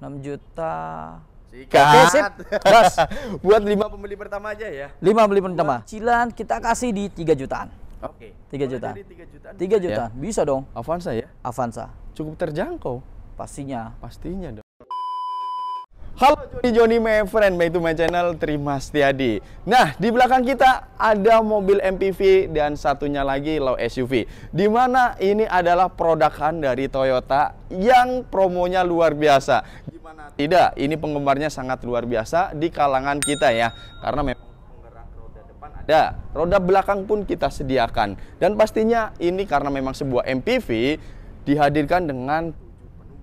6 juta Sikat. Oke, Bos. Buat 5 pembeli pertama aja ya. 5 pembeli pertama. Cicilan kita kasih di 3 jutaan. Oke. Okay. 3 jutaan. 3 jutaan. 3 Ya. Bisa dong. Avanza ya? Avanza. Cukup terjangkau. Pastinya. Pastinya dong. Halo Joni Joni my friend, back to my channel Terima Setiadi Nah, di belakang kita ada mobil MPV dan satunya lagi low SUV Dimana ini adalah produkan dari Toyota yang promonya luar biasa Gimana tidak, ini penggemarnya sangat luar biasa di kalangan kita ya Karena memang ada, roda belakang pun kita sediakan Dan pastinya ini karena memang sebuah MPV dihadirkan dengan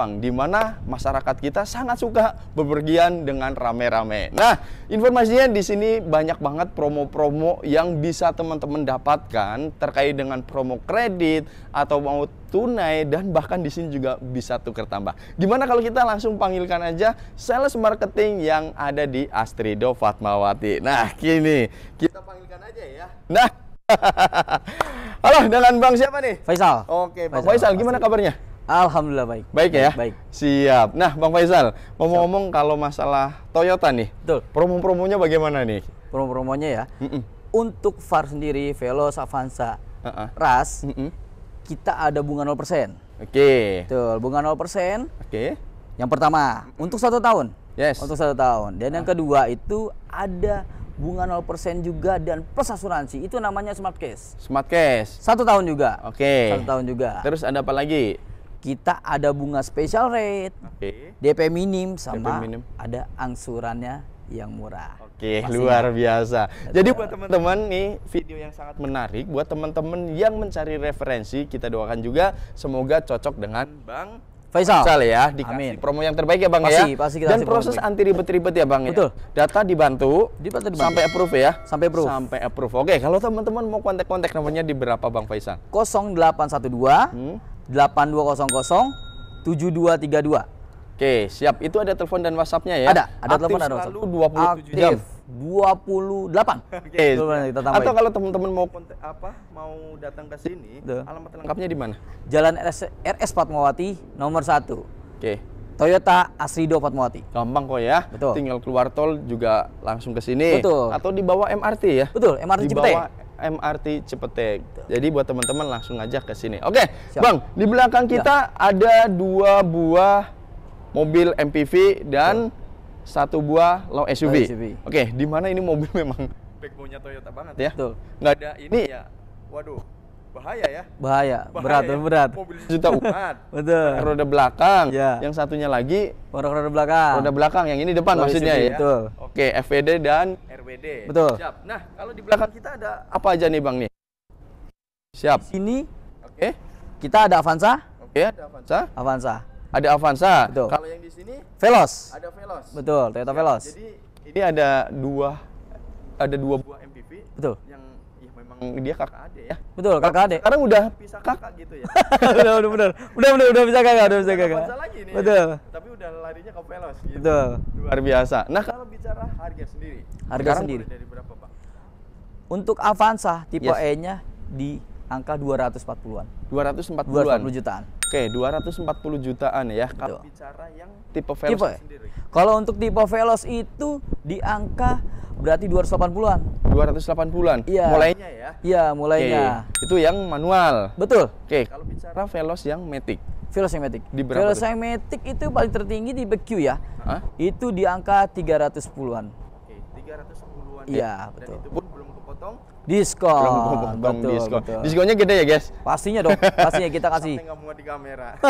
Jepang, di mana masyarakat kita sangat suka bepergian dengan rame-rame. Nah, informasinya di sini banyak banget promo-promo yang bisa teman-teman dapatkan terkait dengan promo kredit atau mau tunai dan bahkan di sini juga bisa tukar tambah. Gimana kalau kita langsung panggilkan aja sales marketing yang ada di Astrido Fatmawati. Nah, kini kita panggilkan aja ya. Nah, Halo, dengan Bang siapa nih? Faisal. Oke, Bang Faisal, Faisal gimana kabarnya? Alhamdulillah baik. Baik ya. Baik. Siap. Nah, Bang Faisal, ngomong-ngomong kalau masalah Toyota nih, Betul. promo-promonya bagaimana nih? Promo-promonya ya. Mm -mm. Untuk VAR sendiri, Veloz, Avanza, uh uh Ras, mm -mm. kita ada bunga 0%. Oke. Okay. Betul, bunga 0%. Oke. Okay. Yang pertama, untuk satu tahun. Yes. Untuk satu tahun. Dan yang ah. kedua itu ada bunga 0% juga dan plus asuransi. Itu namanya smart cash. Smart cash. Satu tahun juga. Oke. Okay. Satu tahun juga. Terus ada apa lagi? kita ada bunga special rate, okay. DP minim sama DP minim. ada angsurannya yang murah. Oke, okay, ya. luar biasa. Jadi ya. buat teman-teman nih video yang sangat menarik buat teman-teman yang mencari referensi, kita doakan juga semoga cocok dengan Bang Faisal. Faisal ya, dikasih Amin. promo yang terbaik ya Bang ya. pasti, ya. Pasti kita Dan proses anti ribet-ribet ya Bang Betul. ya. Data dibantu, dibantu, dibantu sampai approve ya. Sampai approve. Sampai approve. Oke, kalau teman-teman mau kontak-kontak namanya di berapa Bang Faisal? 0812 hmm? 8200 7232. Oke, siap. Itu ada telepon dan WhatsApp-nya ya? Ada, ada Aktif telepon ada WhatsApp. Aktif 27 jam. 28. Oke. kita tambahin. Atau kalau teman-teman mau kontak, apa mau datang ke sini, Duh. alamat lengkapnya di mana? Jalan RS, RS Fatmawati nomor 1. Oke. Toyota Asrido Fatmawati. Gampang kok ya. Betul. Tinggal keluar tol juga langsung ke sini. Betul. Atau di bawah MRT ya. Betul, MRT Cipete. MRT Cipetek. Jadi buat teman-teman langsung aja ke sini. Oke, Siap. Bang, di belakang ya. kita ya. ada dua buah mobil MPV dan ya. satu buah low SUV. SUV. Oke, di mana ini mobil memang backbone-nya Toyota banget ya? Betul. Enggak ada ini, ya. Waduh, bahaya ya bahaya, berat ya. berat mobil juta umat betul roda belakang ya. yang satunya lagi roda belakang roda belakang yang ini depan maksudnya ya, betul oke FVD dan APD. Betul. Siap. Nah, kalau di belakang kita ada apa aja nih Bang nih? Siap. Di sini oke. Okay. Kita ada Avanza. Oke, okay, ya. ada Avanza. Avanza. Ada Avanza. Betul. Kalau yang di sini Veloz. Ada Veloz. Betul, Toyota ya, Veloz. Jadi ini ada dua ada dua buah MPV. Betul. Yang ya, memang dia kakak Ade ya. Betul, kakak Ade Sekarang udah pisah kakak gitu ya. udah, udah benar. Udah benar, udah bisa kakak, udah bisa kakak. lagi nih. Betul. Ya. Tapi udah larinya ke Velos gitu. Betul. Luar biasa. Nah, kalau bicara harga sendiri. Harga Sekarang sendiri. Dari berapa, Pak? Untuk Avanza tipe yes. E-nya di angka 240-an. 240-an. jutaan. Oke, okay, 240 jutaan ya. Kalau bicara yang tipe Velos tipe. E. sendiri. Kalau untuk tipe Veloz itu di angka berarti 280-an. 280-an. Iya. Mulainya ya. Iya, mulainya. Okay. Itu yang manual. Betul. Oke, kalau bicara Veloz yang matic. Filosemetik. Di berapa? Filosemetik itu paling tertinggi di BQ ya. Hah? Itu di angka 310-an. Oke, 310-an. Iya, betul. Dan itu pun belum kepotong diskon. Belum kepotong betul, diskon. Betul. Diskonnya gede ya, guys? Pastinya dong. Pastinya kita kasih. Sampai muat di kamera.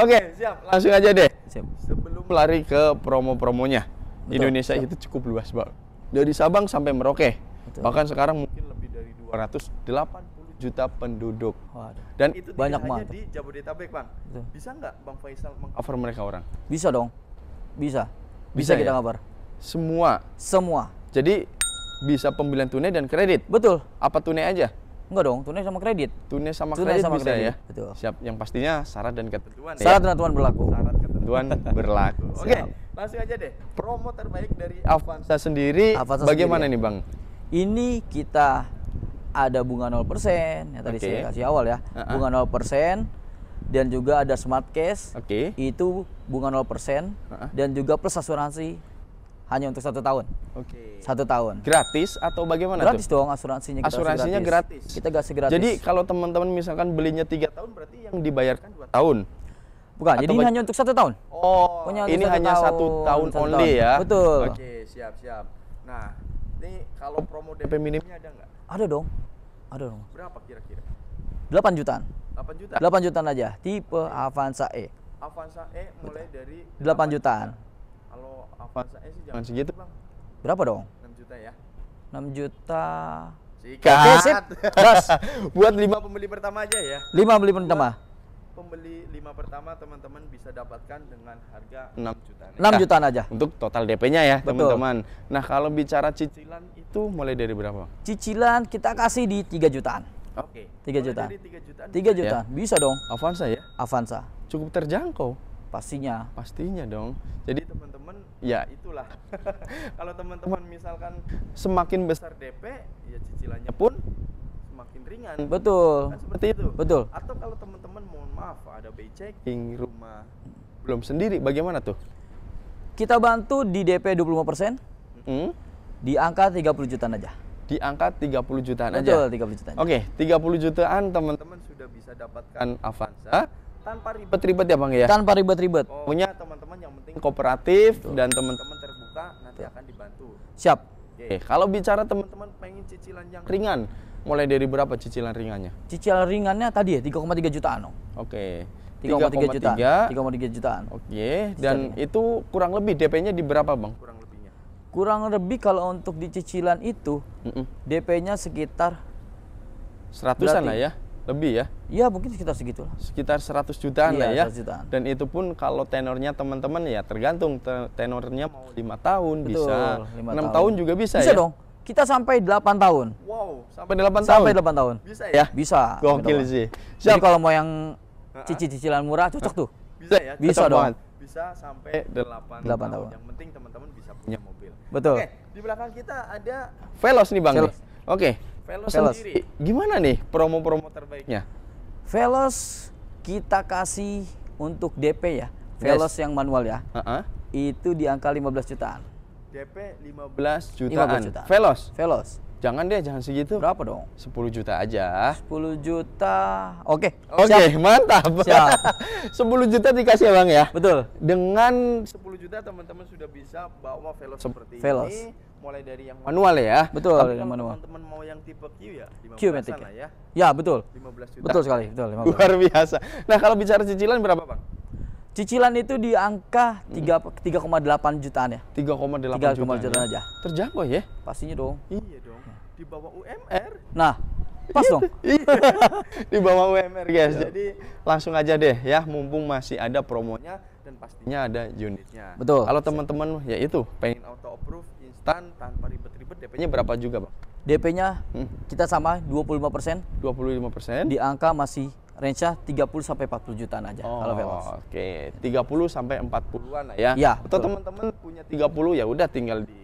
Oke, okay, siap. Langsung aja deh. Siap. Sebelum lari ke promo-promonya. Indonesia betul. itu cukup luas, Bang. Dari Sabang sampai Merauke. Betul. Bahkan sekarang mungkin lebih dari 280 juta penduduk. Waduh. Dan itu banyak banget. di Jabodetabek, Bang. Bisa nggak Bang Faisal mengcover mereka orang? Bisa dong. Bisa. Bisa, bisa kita ya? kabar. Semua. Semua. Jadi bisa pembelian tunai dan kredit. Betul. Apa tunai aja? Enggak dong, tunai sama kredit. Tunai sama tunai kredit sama bisa kredit. ya. Betul. Siap. Yang pastinya syarat dan ketentuan. Ya? Syarat dan ketentuan berlaku. Syarat ketentuan berlaku. Oke, okay. langsung aja deh. Promo terbaik dari Avanza sendiri Avanza bagaimana sendiri, nih, ya? Bang? Ini kita ada bunga 0% yang tadi okay. saya kasih awal ya. Uh -huh. Bunga 0% dan juga ada smart case. Oke. Okay. Itu bunga 0% uh -huh. dan juga plus asuransi hanya untuk satu tahun. Oke. Okay. Satu tahun. Gratis atau bagaimana? Gratis tuh? dong asuransinya. Kita asuransinya gratis. gratis. Kita gak gratis. Jadi kalau teman-teman misalkan belinya tiga tahun berarti yang dibayarkan dua tahun. Bukan, atau jadi ini hanya untuk satu tahun. Oh, hanya ini satu hanya tahun, satu tahun satu only tahun. ya. Betul. Oke, okay, siap siap. Nah, ini kalau promo DP minimnya ada nggak? Ada dong. Ada dong. Berapa kira-kira? 8 jutaan. 8 jutaan. 8 jutaan aja. Tipe okay. Avanza E. Avanza E mulai dari 8, 8 jutaan. jutaan. Kalau Avanza E sih jangan segitu, Bang. Berapa dong? 6 juta ya. 6 juta Sikat. Oke, sip. Gas. Buat 5 pembeli pertama aja ya. 5 pembeli pertama. Buat pembeli 5 pertama teman-teman bisa dapatkan dengan harga 6 jutaan. 6 jutaan aja. Untuk total DP-nya ya, teman-teman. Nah, kalau bicara cicilan itu mulai dari berapa? Cicilan kita kasih di 3 jutaan. Oke. Okay. 3 jutaan. 3 jutaan. 3 ya. jutaan. Ya. Bisa dong. Avanza ya? Avanza. Cukup terjangkau. Pastinya. Pastinya dong. Jadi teman-teman ya itulah. kalau teman-teman misalkan semakin besar DP, ya cicilannya pun semakin ringan. Betul. Kan seperti itu. Betul. Atau kalau teman-teman teman-teman mohon maaf ada bay checking rumah belum sendiri bagaimana tuh kita bantu di DP 25 persen hmm? di angka 30 jutaan aja di angka 30 jutaan Betul, aja. 30 jutaan. Oke, okay, 30 jutaan teman-teman sudah bisa dapatkan Avanza tanpa ribet-ribet ya Bang ya. Tanpa ribet-ribet. Oh, Punya teman-teman yang penting kooperatif Betul. dan teman-teman terbuka nanti ya. akan dibantu. Siap. Oke, kalau bicara teman-teman pengen cicilan yang ringan, mulai dari berapa cicilan ringannya? Cicilan ringannya tadi ya 3,3 jutaan. Oh. Oke. 3,3 jutaan. 3,3 jutaan. Oke, dan Cicilnya. itu kurang lebih DP-nya di berapa, Bang? Kurang lebihnya. Kurang lebih kalau untuk di cicilan itu, mm -mm. DP-nya sekitar 100-an lah ya lebih ya? Iya mungkin sekitar segitu. Sekitar 100 jutaan iya, lah ya. 100 jutaan. Dan itu pun kalau tenornya teman-teman ya tergantung tenornya mau lima tahun Betul, bisa, 5 6 tahun. tahun juga bisa, bisa ya. Bisa dong. Kita sampai 8 tahun. Wow, sampai 8 sampai tahun. Sampai 8 tahun. Bisa ya? Bisa. Gokil sih. Siap Jadi kalau mau yang cicil-cicilan murah cocok tuh. Bisa ya? Bisa dong. Banget. Bisa sampai 8, 8 tahun. tahun. Yang penting teman-teman bisa punya iya. mobil. Betul. Oke, di belakang kita ada Velos nih Bang. Velos. Oke, Velos, Velos. sendiri gimana nih promo-promo terbaiknya? Velos kita kasih untuk DP ya. Velos yes. yang manual ya. Uh -huh. Itu di angka 15 jutaan. DP 15 jutaan. 15 jutaan. Velos. Velos. Jangan deh, jangan segitu. Berapa dong? 10 juta aja. 10 juta. Oke. Okay, Oke, okay, mantap. Siap. 10 juta dikasih ya, Bang ya. Betul. Dengan 10 juta teman-teman sudah bisa bawa Velos seperti Velos. ini. Mulai dari yang manual, manual ya. Betul, Tapi yang manual. Teman-teman mau yang tipe Q ya? Q Matic. Ya ya. ya. ya, betul. 15 juta. Betul sekali, betul. 15. Luar biasa. Nah, kalau bicara cicilan berapa, Bang? Cicilan itu di angka 3,8 hmm. jutaan ya. 3,8 jutaan. jutaan aja. Terjangkau ya? Pastinya dong. Iya dong di bawah UMR. Nah, pas dong. Iya. di bawah UMR guys. Ya. Jadi langsung aja deh ya, mumpung masih ada promonya dan pastinya ada unitnya. Betul. Kalau teman-teman ya itu pengen auto approve instan tanpa ribet-ribet DP-nya berapa juga, Bang? DP-nya hmm. kita sama 25%. 25%. Di angka masih range-nya 30 sampai 40 jutaan aja oh, kalau Oke, okay. 30 sampai 40-an ya. Iya. Atau teman-teman punya 30 ya udah tinggal di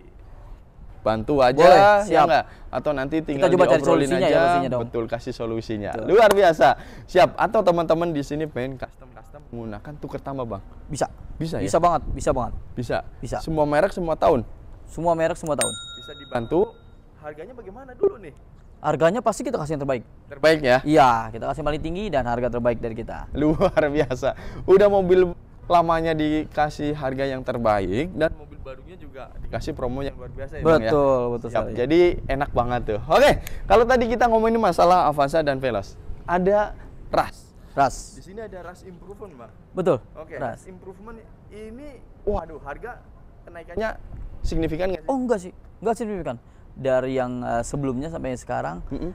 bantu aja Boleh, ya siap. ya enggak atau nanti tinggal kita coba cari solusinya ya, aja. ya dong. Betul, kasih solusinya. Betul. Luar biasa. Siap. Atau teman-teman di sini pengen custom-custom menggunakan tuker tambah, Bang? Bisa. Bisa, bisa ya? Bisa banget, bisa banget. Bisa. Bisa. Semua merek, semua tahun. Semua merek, semua tahun. Bisa dibantu. Harganya bagaimana dulu nih? harganya pasti kita kasih yang terbaik. Terbaik ya? Iya, kita kasih paling tinggi dan harga terbaik dari kita. Luar biasa. Udah mobil lamanya dikasih harga yang terbaik dan mobil barunya juga dikasih promo yang luar biasa ya betul ya? betul Siap. jadi enak banget tuh oke kalau tadi kita ngomongin masalah Avanza dan Veloz ada ras ras di sini ada ras improvement mbak betul oke ras improvement ini waduh harga kenaikannya signifikan nggak oh enggak sih enggak signifikan dari yang uh, sebelumnya sampai yang sekarang mm -hmm.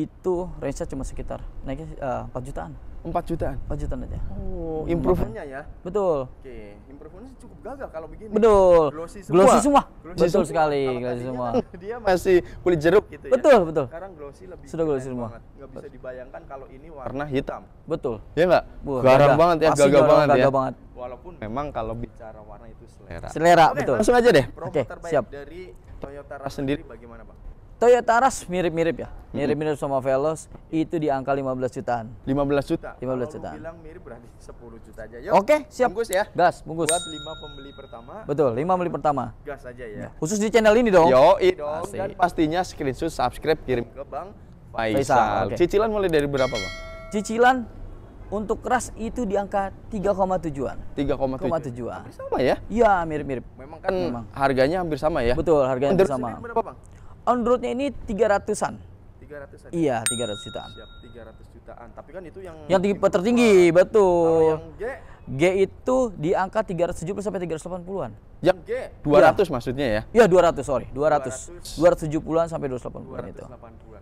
itu range cuma sekitar naiknya uh, eh, 4 jutaan Empat jutaan empat jutaan aja oh, improve improvementnya ya. Betul. Oke, okay. improvementnya cukup gagal kalau begini. Betul. Glossy semua. Glossy semua. Glossy betul semua. sekali, glossy semua. Kan dia masih kulit jeruk gitu betul, ya. Betul, betul. Sekarang glossy lebih Sudah glossy semua. nggak bisa dibayangkan kalau ini warna hitam. Betul. Ya nggak? garam gagah. banget ya, gagah, banget ya. gagah ya. banget. Walaupun memang kalau bicara warna itu selera. Selera, okay, betul. Langsung aja deh. Oke, okay, siap. Dari Toyota Rush sendiri bagaimana, Pak? Toyota Rush mirip-mirip ya. Mirip-mirip sama Veloz, itu di angka 15 jutaan. 15 juta. 15 jutaan. Kalau bilang mirip berarti 10 juta aja. Yuk. Oke, siap. Bungkus ya. Gas, bungkus. Buat 5 pembeli pertama. Betul, 5 pembeli pertama. Gas aja ya. Iya. Khusus di channel ini dong. Yo, dong. Pasti. Dan pastinya screenshot, subscribe, kirim ke Bang Faisal. Faisal. Okay. Cicilan mulai dari berapa, Bang? Cicilan untuk keras itu di angka 3,7-an. 3,7. Sama ya? Iya, mirip-mirip. Memang kan Memang. harganya hampir sama ya? Betul, harganya hampir sama. Berapa, Bang? on roadnya ini tiga ratusan. Tiga an ya? Iya, tiga ratus jutaan. Tiga ratus jutaan. Tapi kan itu yang yang tinggi, tertinggi, apa? betul. yang G G itu di angka tiga ratus tujuh 370 sampai tiga ratus 380-an. Ya, yang G Dua ratus iya. maksudnya ya. Iya, dua ratus, sorry. Dua ratus. 200. 200. 270-an sampai dua ratus delapan itu.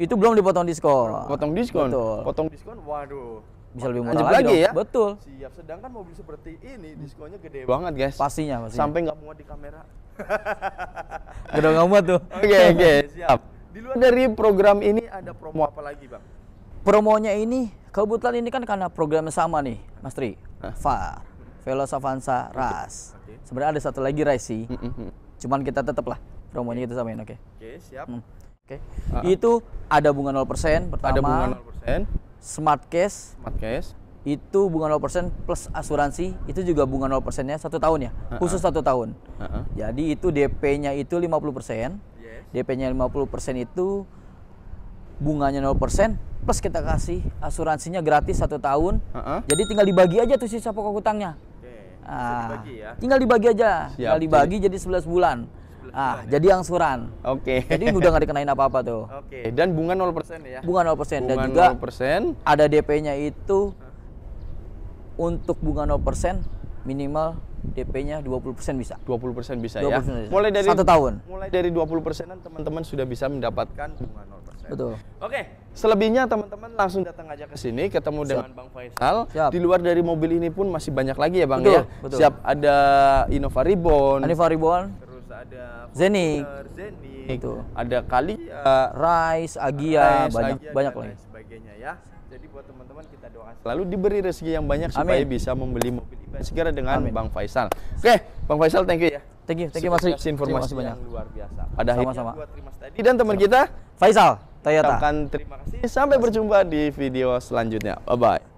280 itu belum dipotong diskon. Potong diskon. Betul. Potong diskon. Waduh bisa lebih murah lagi, lagi ya. Betul. Siap. Sedangkan mobil seperti ini diskonnya gede banget, guys. Pastinya, pastinya. Sampai nggak muat di kamera. Gedong gak muat tuh. Oke, okay, oke, okay, siap. Di luar dari program ini ada promo apa lagi, Bang? Promonya ini kebetulan ini kan karena programnya sama nih, Mas Tri. Hah? Far, Velos Avanza, Ras. Okay. Sebenarnya ada satu lagi Raisi. Mm, mm, mm Cuman kita tetap lah promonya kita samain, oke. Okay? Oke, okay, siap. Hmm. Oke. Okay. Uh -huh. Itu ada bunga 0% pertama. Ada bunga 0%. Smart case. Smart case itu bunga 0% plus asuransi itu juga bunga 0% nya satu tahun ya uh -uh. khusus ah. satu tahun uh -uh. Jadi itu DP-nya itu 50%. Yes. DP-nya 50% itu bunganya 0% plus kita kasih asuransinya gratis satu tahun. Uh -huh. Jadi tinggal dibagi aja tuh sisa pokok utangnya. Okay. Ah, dibagi ya. Tinggal dibagi aja. Siap, tinggal dibagi jadi, jadi 11 bulan. 11 ah, bulan, ya. jadi ya? angsuran. Oke. Okay. Jadi udah nggak dikenain apa-apa tuh. Oke. Okay. Dan bunga 0% ya. Bunga 0% bunga dan juga 0%. ada DP-nya itu untuk bunga 0% minimal DP-nya 20% bisa. 20% bisa 20% ya. Bisa. Mulai dari satu tahun. Mulai dari 20%an teman-teman sudah bisa mendapatkan bunga 0%. Betul. Oke, selebihnya teman-teman langsung datang aja ke sini ketemu Siap. dengan Bang Faisal. Siap. Di luar dari mobil ini pun masih banyak lagi ya Bang ya? betul, ya. Betul. Siap ada Innova Ribbon. Innova Ribbon. Terus ada Zenik. Zenik. Itu. Ada Kali, uh, Rise, Agia, Rise, banyak Agia, banyak lagi. Sebagainya ya. Jadi buat teman-teman kita doakan selalu diberi rezeki yang banyak Amin. supaya bisa membeli mobil ibadah segera dengan Amin. Bang Faisal. Oke, okay, Bang Faisal thank you ya. Thank you, thank you Mas Informasi banyak. luar biasa. Pada Sama-sama. dan teman kita Faisal Toyota. Terima kasih. Sampai berjumpa di video selanjutnya. Bye bye.